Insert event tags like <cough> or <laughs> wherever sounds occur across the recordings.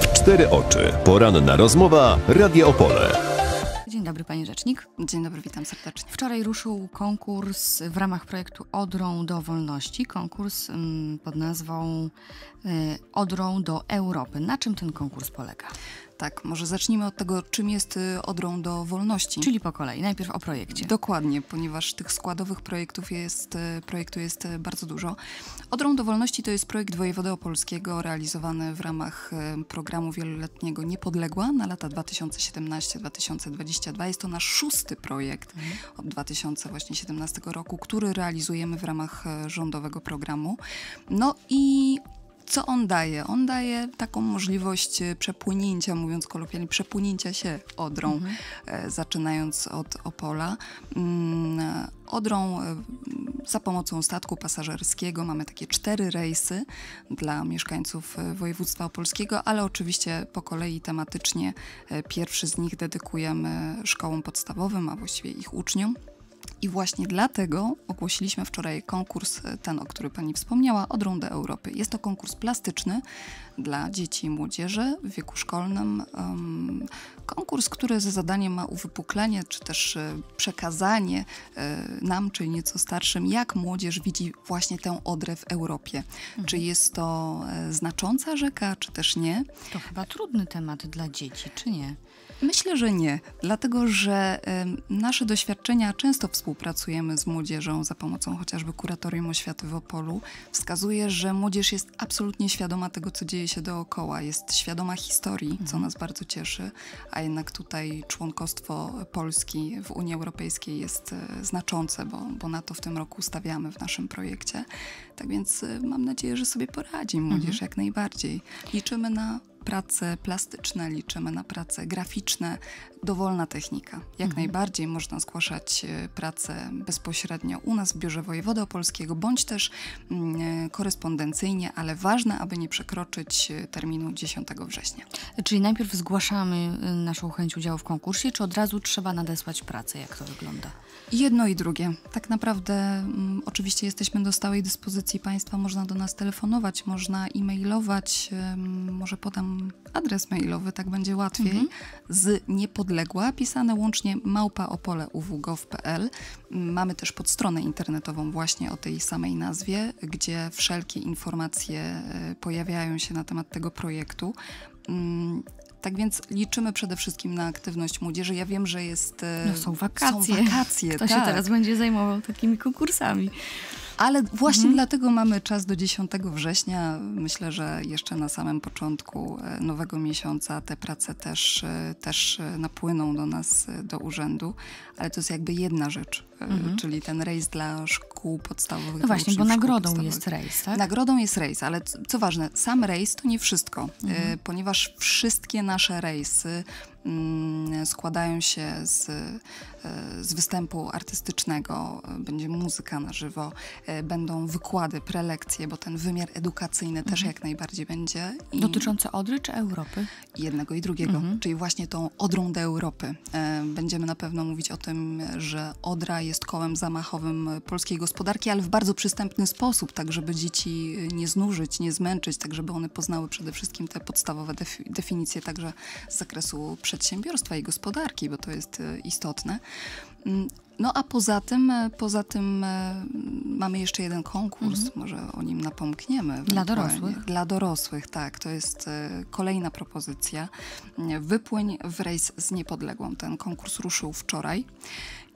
W Cztery oczy. Poranna rozmowa Radio Opole. Dzień dobry, panie rzecznik. Dzień dobry, witam serdecznie. Wczoraj ruszył konkurs w ramach projektu Odrą do Wolności. Konkurs mm, pod nazwą y, Odrą do Europy. Na czym ten konkurs polega? Tak, może zacznijmy od tego, czym jest y, Odrą do Wolności. Czyli po kolei, najpierw o projekcie. Dokładnie, ponieważ tych składowych projektów jest, y, projektu jest y, bardzo dużo. Odrą do Wolności to jest projekt wojewody opolskiego realizowany w ramach programu wieloletniego Niepodległa na lata 2017-2022. Jest to nasz szósty projekt mhm. od 2017 roku, który realizujemy w ramach rządowego programu. No i co on daje? On daje taką możliwość e, przepłynięcia, mówiąc kolokwialnie, przepłynięcia się Odrą, mhm. e, zaczynając od Opola. Mm, Odrą e, za pomocą statku pasażerskiego mamy takie cztery rejsy dla mieszkańców województwa opolskiego, ale oczywiście po kolei tematycznie pierwszy z nich dedykujemy szkołom podstawowym, a właściwie ich uczniom. I właśnie dlatego ogłosiliśmy wczoraj konkurs, e, ten, o który Pani wspomniała, od Rundy Europy. Jest to konkurs plastyczny dla dzieci i młodzieży w wieku szkolnym. Um, konkurs, który za zadaniem ma uwypuklenie czy też e, przekazanie e, nam, czyli nieco starszym, jak młodzież widzi właśnie tę odrę w Europie. Mhm. Czy jest to znacząca rzeka, czy też nie? To chyba trudny temat dla dzieci, czy nie? Myślę, że nie, dlatego że nasze doświadczenia często współpracujemy z młodzieżą za pomocą chociażby kuratorium oświaty w Opolu. Wskazuje, że młodzież jest absolutnie świadoma tego, co dzieje się dookoła, jest świadoma historii, co mhm. nas bardzo cieszy, a jednak tutaj członkostwo Polski w Unii Europejskiej jest e, znaczące, bo, bo na to w tym roku stawiamy w naszym projekcie. Tak więc e, mam nadzieję, że sobie poradzi młodzież mhm. jak najbardziej. Liczymy na prace plastyczne, liczymy na prace graficzne, dowolna technika. Jak mhm. najbardziej można zgłaszać e, pracę bezpośrednio u nas w Biurze Wojewody Opolskiego, bądź też mm, e, korespondencyjnie, ale ważne, aby nie przekroczyć e, terminu 10 września. Czyli najpierw zgłaszamy naszą chęć udziału w konkursie, czy od razu trzeba nadesłać pracę? Jak to wygląda? Jedno i drugie. Tak naprawdę mm, oczywiście jesteśmy do stałej dyspozycji Państwa. Można do nas telefonować, można e-mailować. może podam adres mailowy, tak będzie łatwiej, mhm. z niepodległa, pisane łącznie małpaopoleuw.gov.pl. Mamy też podstronę internetową właśnie o tej samej nazwie, gdzie wszelkie informacje e, pojawiają się na temat tego projektu. Mm, tak więc liczymy przede wszystkim na aktywność młodzieży. Ja wiem, że jest. E, no są wakacje. Są wakacje. Kto tak. się teraz będzie zajmował takimi konkursami? Ale właśnie mhm. dlatego mamy czas do 10 września. Myślę, że jeszcze na samym początku e, nowego miesiąca te prace też, e, też e, napłyną do nas, do urzędu. Ale to jest jakby jedna rzecz, mhm. czyli ten rejs dla szkół podstawowych. No właśnie, bo nagrodą jest rejs, tak? Nagrodą jest rejs, ale co ważne, sam rejs to nie wszystko, mhm. ponieważ wszystkie nasze rejsy Mm, składają się z, e, z występu artystycznego, będzie muzyka na żywo, e, będą wykłady, prelekcje, bo ten wymiar edukacyjny mhm. też jak najbardziej będzie. I Dotyczące Odry czy Europy? Jednego i drugiego, mhm. czyli właśnie tą Odrą do Europy. E, będziemy na pewno mówić o tym, że Odra jest kołem zamachowym polskiej gospodarki, ale w bardzo przystępny sposób, tak żeby dzieci nie znużyć, nie zmęczyć, tak żeby one poznały przede wszystkim te podstawowe defi definicje także z zakresu przedsiębiorstwa przedsiębiorstwa i gospodarki, bo to jest e, istotne. Mm, no a poza tym, e, poza tym e, mamy jeszcze jeden konkurs, mhm. może o nim napomkniemy. Dla dorosłych? Dla dorosłych, tak. To jest kolejna propozycja. Wypłyń w rejs z niepodległą. Ten konkurs ruszył wczoraj.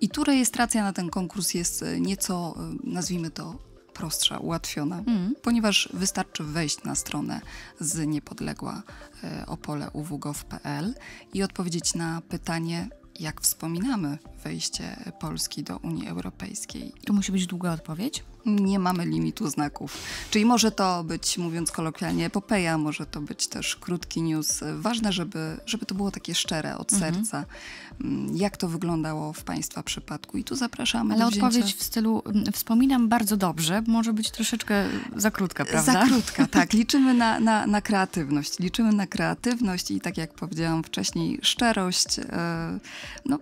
I tu rejestracja na ten konkurs jest nieco, nazwijmy to, prostsza, ułatwiona, mm. ponieważ wystarczy wejść na stronę z niepodległa e, opoleuwgow.pl i odpowiedzieć na pytanie, jak wspominamy wejście Polski do Unii Europejskiej. To musi być długa odpowiedź? nie mamy limitu znaków. Czyli może to być, mówiąc kolokwialnie, epopeja, może to być też krótki news. Ważne, żeby, żeby to było takie szczere, od mhm. serca. Mm, jak to wyglądało w Państwa przypadku? I tu zapraszamy Ale do wzięcia... odpowiedź w stylu mm, wspominam bardzo dobrze, może być troszeczkę za krótka, prawda? Za krótka, <laughs> tak. Liczymy na, na, na kreatywność. Liczymy na kreatywność i tak jak powiedziałam wcześniej, szczerość. E, no,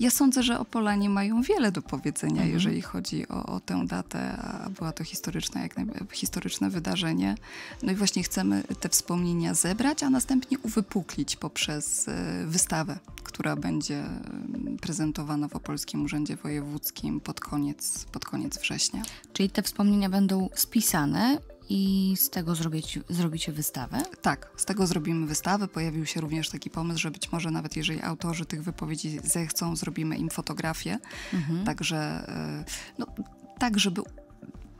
ja sądzę, że Opolanie mają wiele do powiedzenia, mhm. jeżeli chodzi o, o tę datę a była to historyczne, jak historyczne wydarzenie. No i właśnie chcemy te wspomnienia zebrać, a następnie uwypuklić poprzez e, wystawę, która będzie mm, prezentowana w Opolskim Urzędzie Wojewódzkim pod koniec, pod koniec września. Czyli te wspomnienia będą spisane i z tego zrobić, zrobicie wystawę? Tak, z tego zrobimy wystawę. Pojawił się również taki pomysł, że być może nawet jeżeli autorzy tych wypowiedzi zechcą, zrobimy im fotografię. Mhm. Także e, no, tak, żeby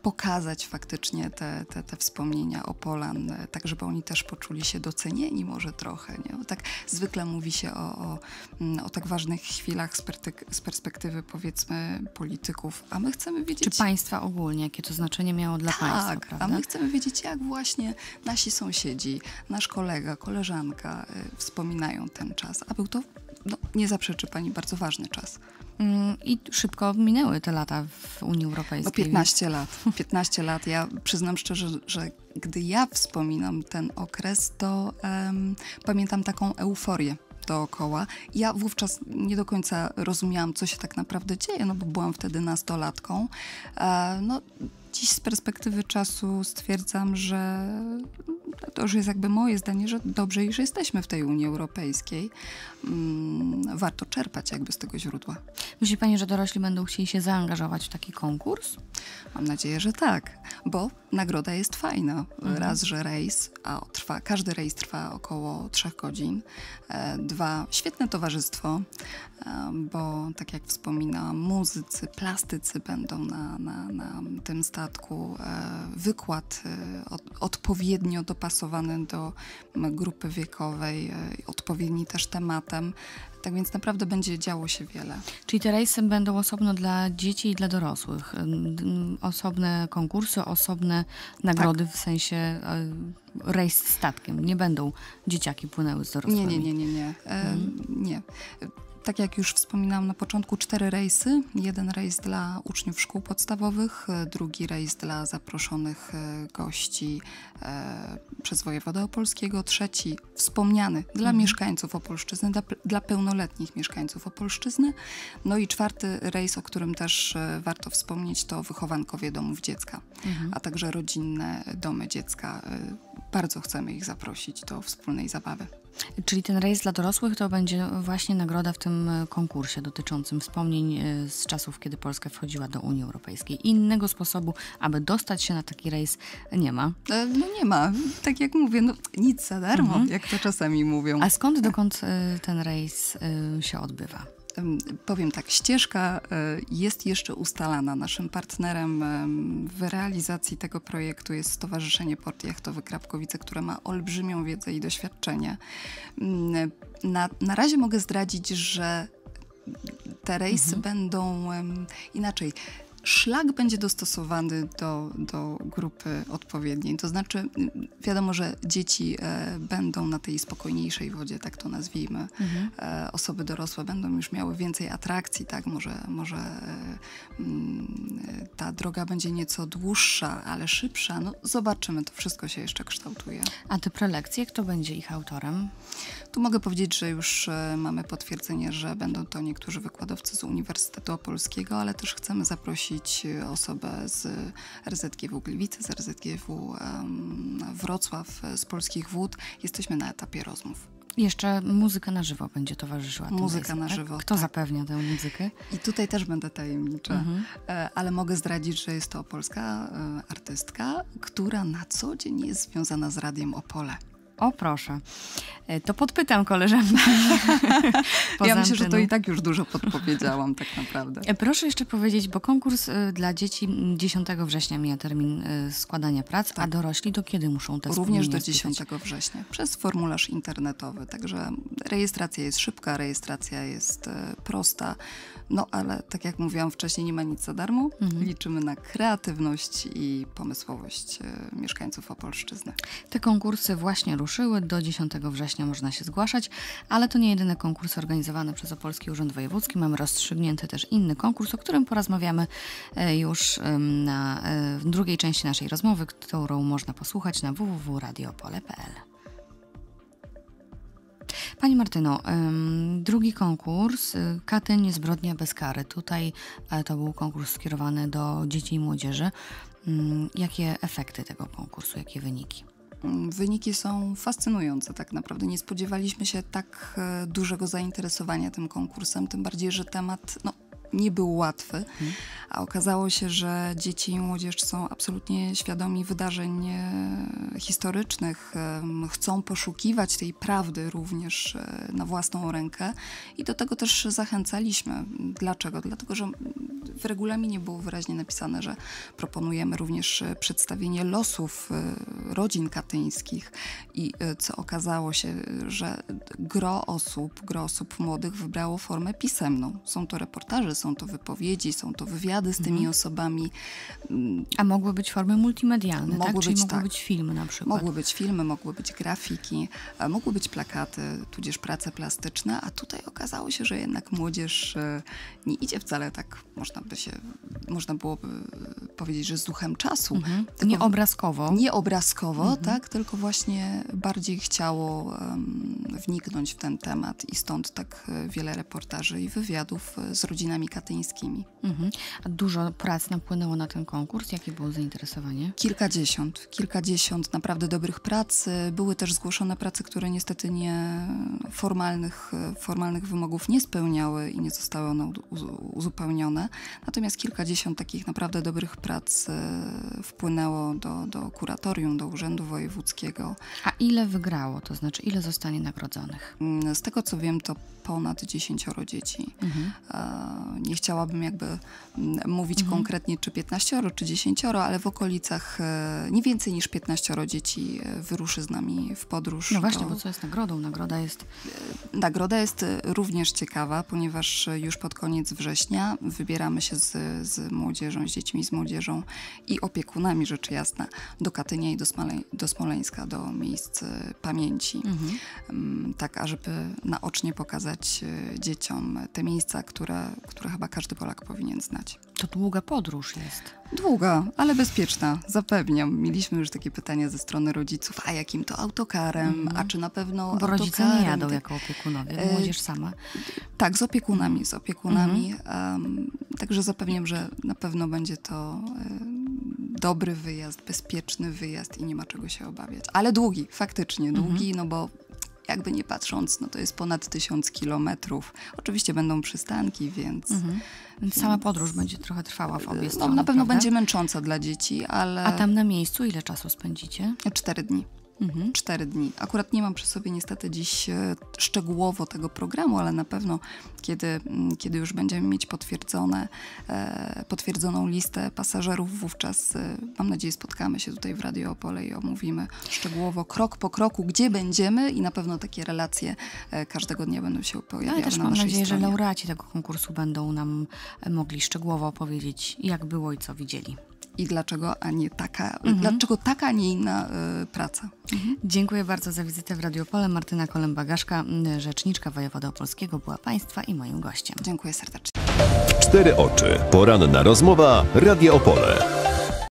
pokazać faktycznie te, te, te wspomnienia o Polan, tak żeby oni też poczuli się docenieni może trochę. Nie? Bo tak zwykle mówi się o, o, mm, o tak ważnych chwilach z, z, perspektywy powiedzmy polityków, a my chcemy wiedzieć... Czy państwa ogólnie, jakie to znaczenie miało dla tak, państwa, Tak. a my chcemy wiedzieć, jak właśnie nasi sąsiedzi, nasz kolega, koleżanka y, wspominają ten czas, a był to, no, nie zaprzeczy pani, bardzo ważny czas. Mm, I szybko minęły te lata w Unii Europejskiej. No 15 lat. 15 lat. Ja przyznam szczerze, że gdy ja wspominam ten okres, to um, pamiętam taką euforię dookoła. Ja wówczas nie do końca rozumiałam, co się tak naprawdę dzieje, no bo byłam wtedy nastolatką. E, no, dziś z perspektywy czasu stwierdzam, że no to już jest jakby moje zdanie, że dobrze, iż jesteśmy w tej Unii Europejskiej. Mm, warto czerpać jakby z tego źródła. Myśli Pani, że dorośli będą chcieli się zaangażować w taki konkurs? Mam nadzieję, że tak, bo nagroda jest fajna. Mhm. Raz, że rejs, a trwa, każdy rejs trwa około trzech godzin. E, dwa, świetne towarzystwo, e, bo tak jak wspominałam, muzycy, plastycy będą na, na, na tym statku. E, wykład odpowiednio do dopasowany do mm, grupy wiekowej, e, odpowiedni też tematem. Tak więc naprawdę będzie działo się wiele. Czyli te rejsy będą osobno dla dzieci i dla dorosłych. E, osobne konkursy, osobne nagrody tak. w sensie e, rejs statkiem. Nie będą dzieciaki płynęły z dorosłymi. Nie, nie, nie, mhm. nie. Nie. E, nie tak jak już wspominałam na początku, cztery rejsy. Jeden rejs dla uczniów szkół podstawowych, drugi rejs dla zaproszonych e, gości e, przez wojewodę opolskiego, trzeci wspomniany dla mhm. mieszkańców Opolszczyzny, dla, dla pełnoletnich mieszkańców Opolszczyzny. No i czwarty rejs, o którym też e, warto wspomnieć, to wychowankowie domów dziecka, mhm. a także rodzinne domy dziecka. Bardzo chcemy ich zaprosić do wspólnej zabawy. Czyli ten rejestr dla dorosłych to będzie właśnie nagroda w tym e, konkursie dotyczącym wspomnień e, z czasów, kiedy Polska wchodziła do Unii Europejskiej. Innego sposobu, aby dostać się na taki rejs nie ma. E, no nie ma. Tak jak mówię, no nic za darmo, mhm. jak to czasami mówią. A skąd, dokąd ten rejs się odbywa? powiem tak, ścieżka e, jest jeszcze ustalana. Naszym partnerem w realizacji tego projektu jest Stowarzyszenie Port Jachtowy Krapkowice, które ma olbrzymią wiedzę i doświadczenie. Mm, na, na razie mogę zdradzić, że te rejsy mhm. będą inaczej szlak będzie dostosowany do, do grupy odpowiedniej. To znaczy, wiadomo, że dzieci e, będą na tej spokojniejszej wodzie, tak to nazwijmy. Mhm. E, osoby dorosłe będą już miały więcej atrakcji, tak? Może, może e, m, mm, droga będzie nieco dłuższa, ale szybsza. No, zobaczymy, to wszystko się jeszcze kształtuje. A te prelekcje, kto będzie ich autorem? Tu mogę powiedzieć, że już e, mamy potwierdzenie, że będą to niektórzy wykładowcy z Uniwersytetu Opolskiego, ale też chcemy zaprosić e, osobę z RZGW Gliwice, z RZGW Wrocław, e, z Polskich Wód. Jesteśmy na etapie rozmów. Jeszcze muzyka na żywo będzie towarzyszyła. Muzyka tym, na e, żywo. Kto tak. zapewnia tę muzykę? I tutaj też będę tajemnicza, mhm. E, ale mogę zdradzić, że jest to polska e, artystka, która na co dzień jest związana z Radiem Opole. O proszę. E, to podpytam koleżankę. <laughs> ja myślę, że to i tak już dużo podpowiedziałam tak naprawdę. E, proszę jeszcze powiedzieć, bo konkurs e, dla dzieci 10 września mija termin składania prac, tak. a dorośli do kiedy muszą testować? Również do 10 września przez formularz internetowy. Także rejestracja jest szybka, rejestracja jest prosta. No ale tak jak mówiłam wcześniej, nie ma nic za darmo. Mhm. Liczymy na kreatywność i pomysłowość mieszkańców Opolszczyzny. Te konkursy właśnie ruszają ruszyły. Do 10 września można się zgłaszać, ale to nie jedyny konkurs organizowany przez Opolski Urząd Wojewódzki. Mamy rozstrzygnięty też inny konkurs, o którym porozmawiamy e, już na, e, w drugiej części naszej rozmowy, którą można posłuchać na www.radiopole.pl. Pani Martyno, drugi konkurs e, Katyń Zbrodnia bez kary. Tutaj to był konkurs skierowany do dzieci i młodzieży. Mm, jakie efekty tego konkursu, jakie wyniki? Mm, wyniki są fascynujące, tak naprawdę. Nie spodziewaliśmy się tak e, dużego zainteresowania tym konkursem, tym bardziej, że temat no, nie był łatwy, mhm. a okazało się, że dzieci i młodzież są absolutnie świadomi wydarzeń e, historycznych, chcą poszukiwać tej prawdy również e, na własną rękę i do tego też zachęcaliśmy. Dlaczego? Dlatego, że w regulaminie było wyraźnie napisane, że proponujemy również e, przedstawienie losów rodzin katyńskich i co okazało się, że gro osób, gro osób młodych wybrało formę pisemną. Są to reportaże są to wypowiedzi, są to wywiady z tymi mhm. osobami. A mogły być formy multimedialne, tak? mogły tak? Czyli mogły tak. być filmy na przykład. Mogły być filmy, mogły być grafiki, mogły być plakaty, tudzież prace plastyczne, a tutaj okazało się, że jednak młodzież e, nie idzie wcale tak, można by się, można byłoby powiedzieć, że z duchem czasu. Mhm. nie obrazkowo. Nie obrazkowo, mhm. tak, tylko właśnie bardziej chciało um, wniknąć w ten temat i stąd tak e, wiele reportaży i wywiadów e, z rodzinami katyńskimi. Mhm. A dużo prac napłynęło na ten konkurs? Jakie było zainteresowanie? Kilkadziesiąt. Kilkadziesiąt naprawdę dobrych prac. Były też zgłoszone prace, które niestety nie formalnych, formalnych wymogów nie spełniały i nie zostały one uzupełnione. Natomiast kilkadziesiąt takich naprawdę dobrych prac e, wpłynęło do, do kuratorium, do Urzędu Wojewódzkiego. A ile wygrało? To znaczy ile zostanie nagrodzonych? Mm, z tego co wiem to ponad dziesięcioro dzieci. Mhm. E, nie chciałabym jakby mm, mówić mhm. konkretnie czy 15, czy 10, ale w okolicach e, nie więcej niż 15 dzieci e, wyruszy z nami w podróż. No właśnie, to... bo co jest nagrodą? Nagroda jest... E, nagroda jest również ciekawa, ponieważ już pod koniec września wybieramy się z, z młodzieżą, z dziećmi, z młodzieżą i opiekunami, rzecz jasna, do Katynia i do, Smale, do Smoleńska, do miejsc pamięci. Mhm. Mm, tak, ażeby naocznie pokazać dzieciom te miejsca, które, które chyba każdy Polak powinien znać. To długa podróż jest. Długa, ale bezpieczna, zapewniam. Mieliśmy już takie pytania ze strony rodziców, a jakim to autokarem, mm a czy na pewno Bo rodzice nie jadą jako opiekunowie, e, młodzież sama. Tak, z opiekunami, z opiekunami. Mm -hmm. um, także zapewniam, że na pewno będzie to... E, dobry wyjazd, bezpieczny wyjazd i nie ma czego się obawiać. Ale długi, faktycznie długi, mhm. no bo jakby nie patrząc, no to jest ponad tysiąc kilometrów. Oczywiście będą przystanki, więc... Mhm. Więc sama podróż będzie trochę trwała w obie strony, No na pewno prawda? będzie męcząca dla dzieci, ale... A tam na miejscu ile czasu spędzicie? Cztery dni. Mhm. Cztery dni. Akurat nie mam przy sobie niestety dziś e, szczegółowo tego programu, ale na pewno kiedy, mm, kiedy już będziemy mieć potwierdzone, e, potwierdzoną listę pasażerów, wówczas e, mam nadzieję spotkamy się tutaj w Radio Opole i omówimy szczegółowo krok po kroku, gdzie będziemy i na pewno takie relacje każdego dnia będą się no pojawiały. Ja też na mam nadzieję, stronie. że laureaci tego konkursu będą nam mogli szczegółowo opowiedzieć, jak było i co widzieli i dlaczego, a nie taka, mhm. dlaczego taka, a nie inna y, praca. Mhm. Dziękuję bardzo za wizytę w Radiopole. Martyna Kolembagaszka, rzeczniczka wojewody opolskiego, była Państwa i moim gościem. Dziękuję serdecznie. Cztery oczy. Poranna rozmowa Radio Opole.